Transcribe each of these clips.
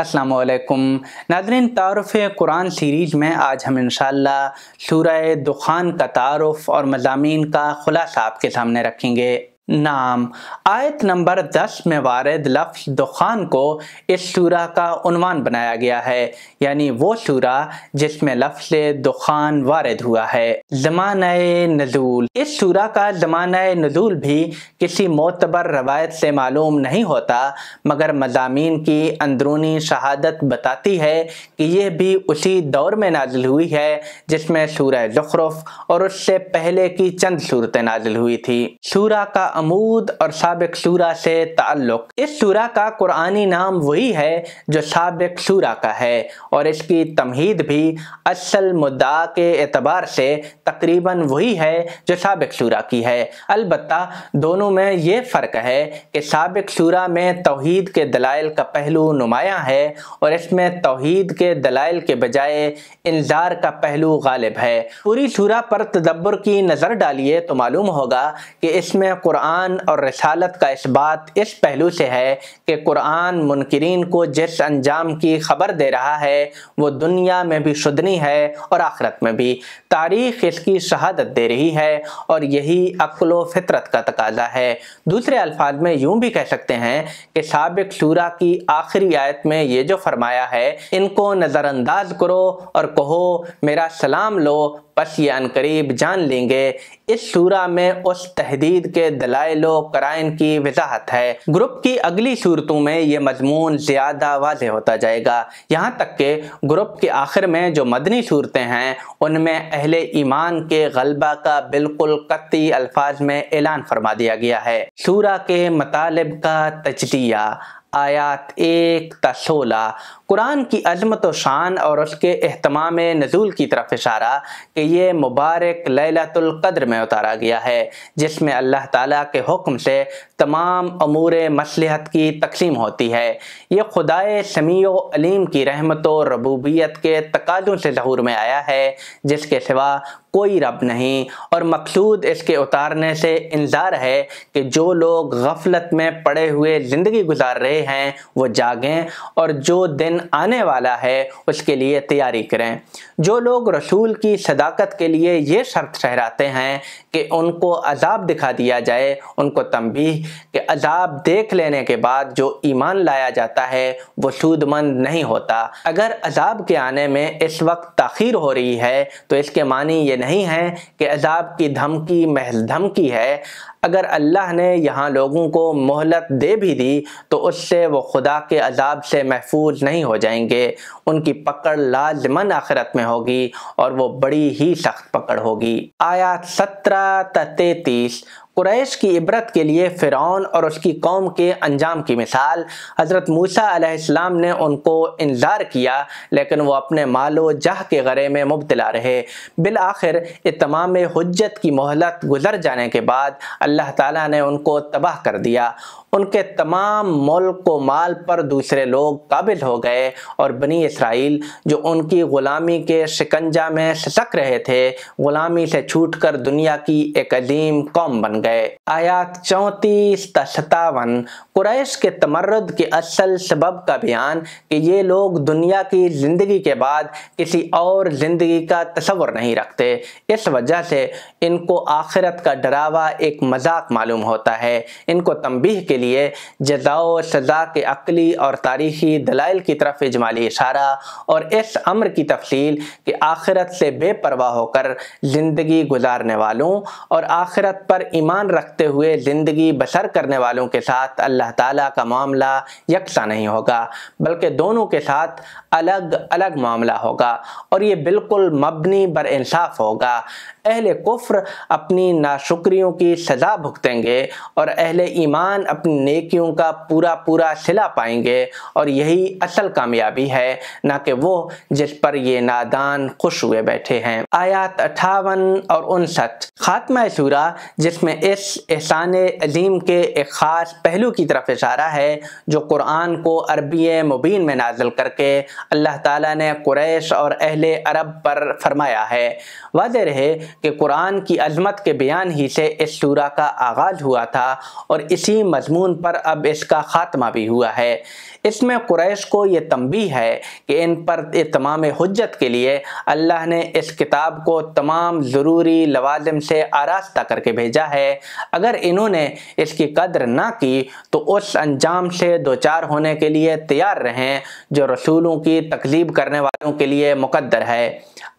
असलकुम Nadreen तारफ़ Quran series में आज हम इन सूरह दुखान का तारफ़ और मजामी का खुलासा आपके सामने रखेंगे नाम आयत नंबर 10 में वारद लफ्ज दुखान को इस सूरा का उनवान बनाया गया है यानी वो सूरा जिसमें लफ्ज दुखान वारद हुआ है जमान नजूल इस सूरा का जमान नजूल भी किसी मोतबर रवायत से मालूम नहीं होता मगर मजामी की अंदरूनी शहादत बताती है कि यह भी उसी दौर में नाजिल हुई है जिसमें सूरह जखरफ और उससे पहले की चंद सूरतें नाजिल हुई थी सूरा का अमूद और सबक सूरा से ताल्लुक़ इस सूरा का कुरानी नाम वही है जो सबक सूरा का है और इसकी तमहीद भी असल मुद्दा के एतबार से तकरीबन वही है जो सबक सूरा की है अलबत् दोनों में ये फ़र्क है कि सबक सूरा में तोहद के दलाइल का पहलू नुमाया है और इसमें तोहद के दलाइल के बजाय इंजार का पहलू गालिब है पूरी सूरा पर तदब्बर की नज़र डालिए तो मालूम होगा कि इसमें कुरान क़ुरान और रसालत का इस बात इस पहलू से है कि कुरान मुनकरीन को जिस अंजाम की खबर दे रहा है वो दुनिया में भी शुदनी है और आखरत में भी तारीख इसकी शहादत दे रही है और यही अकलो फितरत का तकाजा है दूसरे अल्फाज में यूं भी कह सकते हैं कि सबक शूरा की आखिरी आयत में ये जो फरमाया है इनको नज़रअंदाज करो और कहो मेरा सलाम लो बस ये अनकरीब जान लेंगे इस शूरा में उस तहदीद के दल दलाइलो कराइन की वजाहत है ग्रुप की अगली सूरतों में ये मजमून ज़्यादा वाज होता जाएगा यहाँ तक के ग्रुप के आखिर में जो मदनी सूरतें हैं उनमें अहल ईमान के गलबा का बिल्कुल कती अल्फाज में ऐलान फरमा दिया गया है सूरा के मतलब का तजिया आयात एक तोला कुरान की अजमत व शान और उसके अहतमाम नजूल की तरफ इशारा कि ये मुबारक लैलातुल्कद्र में उतारा गया है जिसमें अल्लाह ताला के हुक्म से तमाम अमूर मसलहत की तकसीम होती है ये खुदाए समी अलीम की रहमत और रबूबियत के तकाजों से जहूर में आया है जिसके सिवा कोई रब नहीं और मकसूद इसके उतारने से इंजार है कि जो लोग गफलत में पड़े हुए ज़िंदगी गुजार रहे हैं वो जागें और जो दिन आने वाला है उसके लिए तैयारी करें जो लोग रसूल की सदाकत के लिए ये शर्त ठहराते हैं कि उनको अजाब दिखा दिया जाए उनको तंबी कि अजाब देख लेने के बाद जो ईमान लाया जाता है वो सूदमंद नहीं होता अगर अजाब के आने में इस वक्त तखीर हो रही है तो इसके मानी ये नहीं है कि अजाब की धमकी महज धमकी है अगर अल्लाह ने यहाँ लोगों को मोहलत दे भी दी तो उससे वो खुदा के अजाब से महफूज नहीं हो जाएंगे उनकी पकड़ लाजमन आखिरत में होगी और वो बड़ी ही सख्त पकड़ होगी आयात सत्रह तैतीस कुरैश की इबरत के लिए फ़िरौन और उसकी कौम के अंजाम की मिसाल हज़रत मूसा अलैहिस्सलाम ने उनको इंतज़ार किया लेकिन वो अपने मालो जह के गरे में मुबतला रहे बिल आखिर तमाम हजत की मोहलत गुजर जाने के बाद अल्लाह ताला ने उनको तबाह कर दिया उनके तमाम मुल्क को माल पर दूसरे लोग काबिल हो गए और बनी इसराइल जो उनकी ग़ुलामी के शिकंजा में ससक रहे थे ग़ुलामी से छूटकर दुनिया की एक अजीम कौम बन गए आयात चौंतीस सतावन कुरैश के तमर्रद के असल सबब का बयान कि ये लोग दुनिया की ज़िंदगी के बाद किसी और ज़िंदगी का तस्वर नहीं रखते इस वजह से इनको आखिरत का डरावा एक मजाक मालूम होता है इनको तमबीह के लिए जदाओ सज़ा के अकली और तारीखी दलाइल की तरफ इजमाली इशारा और इस अमर की तफसील कि आखिरत से बेपरवाह होकर ज़िंदगी गुजारने वालों और आखिरत पर ईमान रखते हुए ज़िंदगी बसर करने वालों के साथ अल्लाह ताला का मामला यकसा नहीं होगा बल्कि दोनों के साथ अलग अलग मामला होगा और ये बिल्कुल मबनी बर इंसाफ होगा अहले कुफ्र अपनी नाशुक्रियों की सज़ा भुगतेंगे और अहले ईमान अपनी नेकियों का पूरा पूरा सिला पाएंगे और यही असल कामयाबी है ना कि वो जिस पर ये नादान खुश हुए बैठे हैं आयात अठावन और उनसठ खात्मा सूरा जिसमें इस एहसान अजीम के एक ख़ास पहलू की तरफ इशारा है जो कुरान को अरबी मुबीन में नाजल करके अल्लाह ताला ने क्रैश और अहले अरब पर फरमाया है वाज रहे कि कुरान की अजमत के बयान ही से इस सूरा का आगाज़ हुआ था और इसी मजमून पर अब इसका ख़ात्मा भी हुआ है इसमें कुरैश को ये तंबी है कि इन पर तमाम हजत के लिए अल्लाह ने इस किताब को तमाम ज़रूरी लवाजम से आरास्ता करके भेजा है अगर इन्होंने इसकी कदर ना की तो उस अंजाम से दो चार होने के लिए तैयार रहें जो रसूलों की तकलीब करने वालों के लिए मुकदर है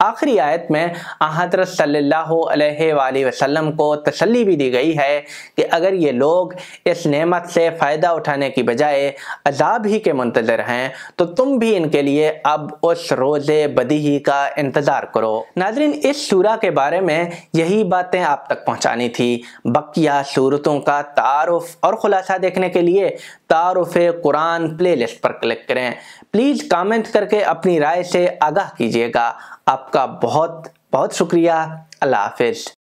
आखिरी आयत में हजरत अलैहि वसल्लम को तसल्ली भी दी गई है कि अगर ये लोग इस नेमत से फ़ायदा उठाने की बजाय अजाब ही के मंतज़र हैं तो तुम भी इनके लिए अब उस रोज़ बदी का इंतज़ार करो नाजरीन इस सूरा के बारे में यही बातें आप तक पहुँचानी थी बकिया सूरतों का तारफ़ और ख़ुलासा देखने के लिए तारफ़ कुरान प्ले लिस्ट पर क्लिक करें प्लीज़ कामेंट करके अपनी राय से आगाह कीजिएगा आपका बहुत बहुत शुक्रिया Alá Hafiz.